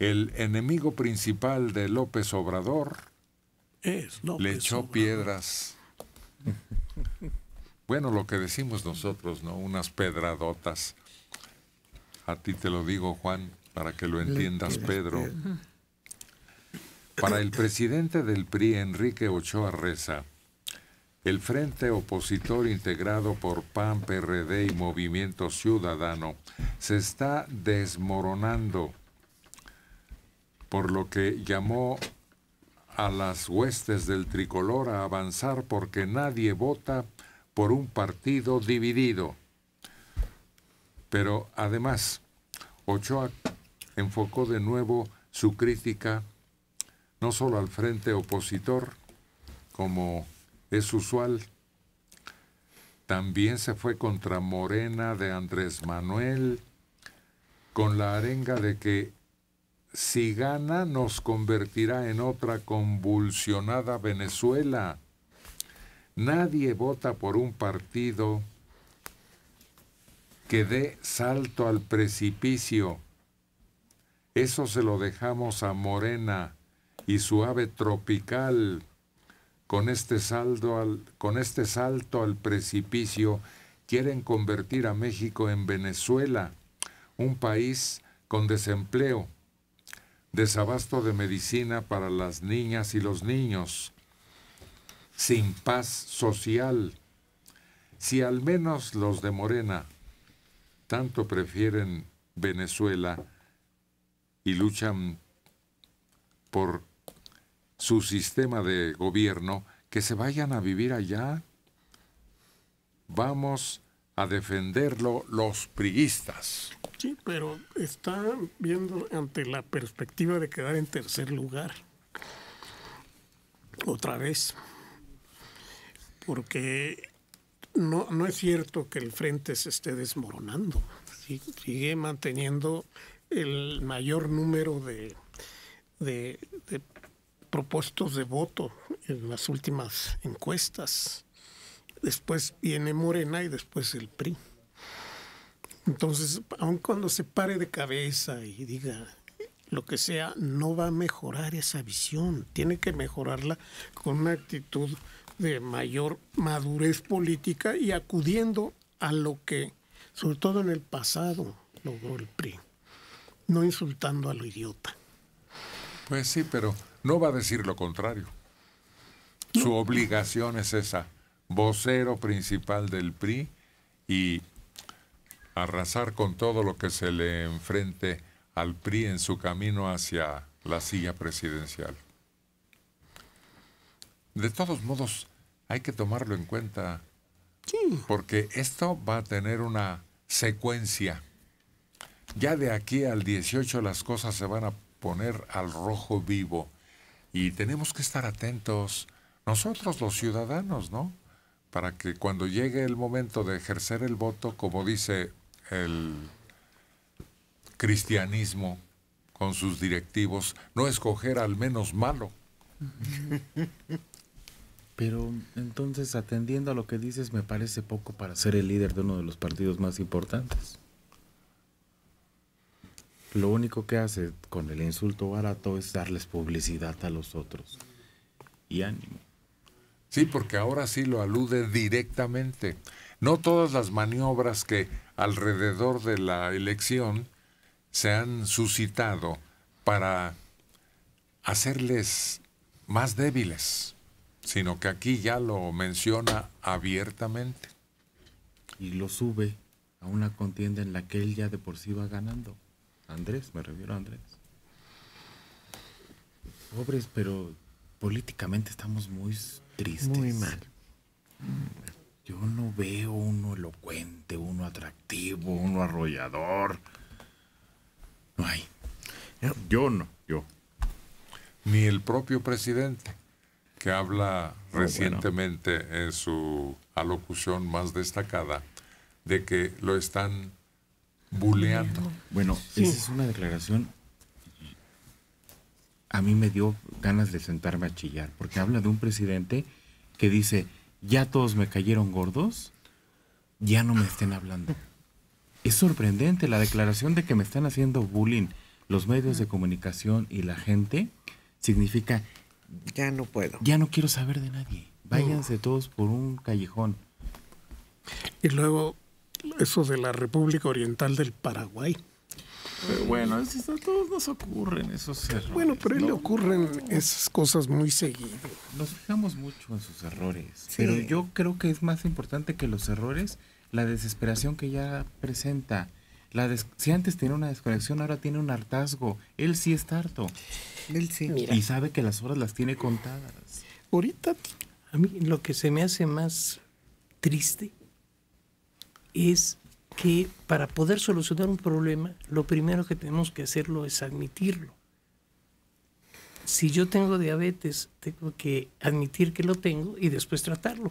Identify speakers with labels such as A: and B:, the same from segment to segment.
A: el enemigo principal de López Obrador
B: le echó
A: piedras. Bueno, lo que decimos nosotros, ¿no? Unas pedradotas. A ti te lo digo, Juan, para que lo entiendas, Pedro. Para el presidente del PRI, Enrique Ochoa Reza, el Frente Opositor integrado por PAN, PRD y Movimiento Ciudadano se está desmoronando por lo que llamó a las huestes del tricolor a avanzar porque nadie vota por un partido dividido. Pero además, Ochoa enfocó de nuevo su crítica no solo al frente opositor, como es usual, también se fue contra Morena de Andrés Manuel, con la arenga de que si gana nos convertirá en otra convulsionada Venezuela. Nadie vota por un partido que dé salto al precipicio. Eso se lo dejamos a Morena y su ave tropical. Con este, con este salto al precipicio quieren convertir a México en Venezuela, un país con desempleo, desabasto de medicina para las niñas y los niños, sin paz social. Si al menos los de Morena tanto prefieren Venezuela y luchan por su sistema de gobierno, que se vayan a vivir allá. Vamos defenderlo los priistas.
B: Sí, pero está viendo ante la perspectiva de quedar en tercer lugar. Otra vez. Porque no, es cierto que el frente se esté desmoronando. sigue manteniendo el mayor número de, de, de propuestos de voto en las últimas encuestas después viene Morena y después el PRI. Entonces, aun cuando se pare de cabeza y diga lo que sea, no va a mejorar esa visión. Tiene que mejorarla con una actitud de mayor madurez política y acudiendo a lo que, sobre todo en el pasado, logró el PRI, no insultando a lo idiota.
A: Pues sí, pero no va a decir lo contrario. Su obligación es esa vocero principal del PRI y arrasar con todo lo que se le enfrente al PRI en su camino hacia la silla presidencial. De todos modos, hay que tomarlo en cuenta porque esto va a tener una secuencia. Ya de aquí al 18 las cosas se van a poner al rojo vivo y tenemos que estar atentos nosotros los ciudadanos, ¿no? para que cuando llegue el momento de ejercer el voto, como dice el cristianismo con sus directivos, no escoger al menos malo.
C: Pero entonces, atendiendo a lo que dices, me parece poco para ser el líder de uno de los partidos más importantes. Lo único que hace con el insulto barato es darles publicidad a los otros. Y ánimo.
A: Sí, porque ahora sí lo alude directamente. No todas las maniobras que alrededor de la elección se han suscitado para hacerles más débiles, sino que aquí ya lo menciona abiertamente. Y lo sube
C: a una contienda en la que él ya de por sí va ganando. Andrés, me refiero a Andrés. Pobres, pero políticamente estamos muy muy mal. Yo no veo uno elocuente, uno
A: atractivo, uno arrollador. No hay. Yo no, yo. Ni el propio presidente, que habla recientemente en su alocución más destacada de que lo están
C: buleando. Bueno, esa es una declaración a mí me dio ganas de sentarme a chillar, porque habla de un presidente que dice, ya todos me cayeron gordos, ya no me estén hablando. Es sorprendente la declaración de que me están haciendo bullying los medios de comunicación y la gente, significa, ya no puedo. Ya no quiero saber de nadie.
B: Váyanse todos por un callejón. Y luego eso de la República Oriental del Paraguay bueno, a todos nos ocurren esos errores. Bueno, pero a él le ocurren esas cosas muy seguido.
C: Nos fijamos mucho en sus errores. Pero yo creo que es más importante que los errores la desesperación que ya presenta. si antes tenía una desconexión, ahora tiene un hartazgo. Él sí está harto. Él sí. Y sabe que las horas las tiene contadas. Ahorita,
B: a mí lo que se me hace más triste es que para poder solucionar un problema, lo primero que tenemos que hacerlo es admitirlo. Si yo tengo diabetes, tengo que admitir que lo tengo y después tratarlo.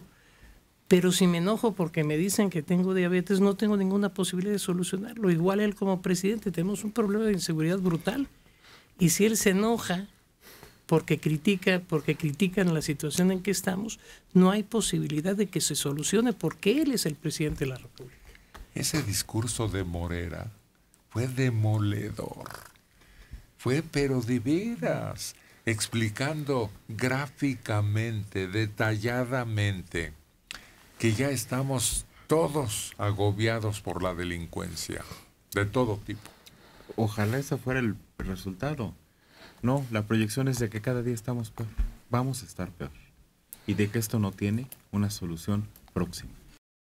B: Pero si me enojo porque me dicen que tengo diabetes, no tengo ninguna posibilidad de solucionarlo. Igual él como presidente, tenemos un problema de inseguridad brutal. Y si él se enoja porque critica, porque critican la situación en que estamos, no hay posibilidad de que se solucione porque él es el presidente de la República.
A: Ese discurso de Morera fue demoledor. Fue, pero de veras, explicando gráficamente, detalladamente, que ya estamos todos agobiados por la delincuencia, de todo tipo.
C: Ojalá ese fuera el resultado. No, la proyección es de que cada día estamos peor. Vamos a estar peor. Y de que esto no tiene una solución próxima.